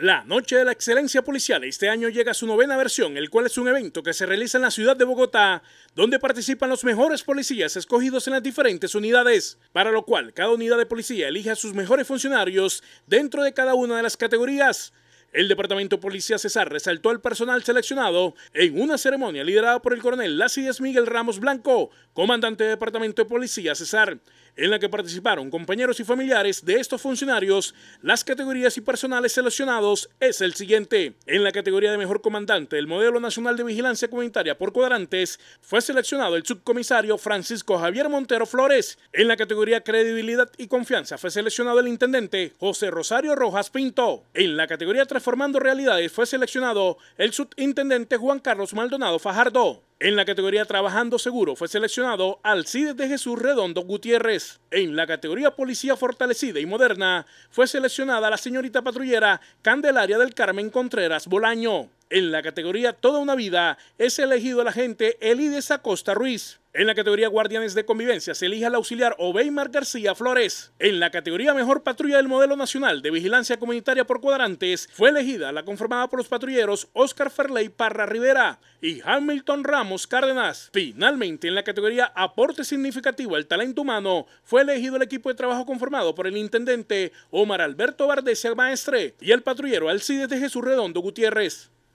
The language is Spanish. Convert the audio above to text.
La Noche de la Excelencia Policial este año llega a su novena versión, el cual es un evento que se realiza en la ciudad de Bogotá, donde participan los mejores policías escogidos en las diferentes unidades, para lo cual cada unidad de policía elige a sus mejores funcionarios dentro de cada una de las categorías. El Departamento de Policía Cesar resaltó al personal seleccionado en una ceremonia liderada por el coronel Lacides Miguel Ramos Blanco, comandante del Departamento de Policía Cesar, en la que participaron compañeros y familiares de estos funcionarios. Las categorías y personales seleccionados es el siguiente. En la categoría de mejor comandante del Modelo Nacional de Vigilancia Comunitaria por Cuadrantes fue seleccionado el subcomisario Francisco Javier Montero Flores. En la categoría Credibilidad y Confianza fue seleccionado el intendente José Rosario Rojas Pinto. En la categoría formando Realidades fue seleccionado el subintendente Juan Carlos Maldonado Fajardo. En la categoría Trabajando Seguro fue seleccionado Alcides de Jesús Redondo Gutiérrez. En la categoría Policía Fortalecida y Moderna fue seleccionada la señorita patrullera Candelaria del Carmen Contreras Bolaño. En la categoría Toda una vida es elegido el agente Elides Acosta Ruiz. En la categoría Guardianes de Convivencia se elige al auxiliar Obeymar García Flores. En la categoría Mejor Patrulla del Modelo Nacional de Vigilancia Comunitaria por Cuadrantes fue elegida la conformada por los patrulleros Oscar Ferley Parra Rivera y Hamilton Ramos Cárdenas. Finalmente, en la categoría Aporte Significativo al Talento Humano fue elegido el equipo de trabajo conformado por el intendente Omar Alberto el Maestre y el patrullero Alcides de Jesús Redondo Gutiérrez.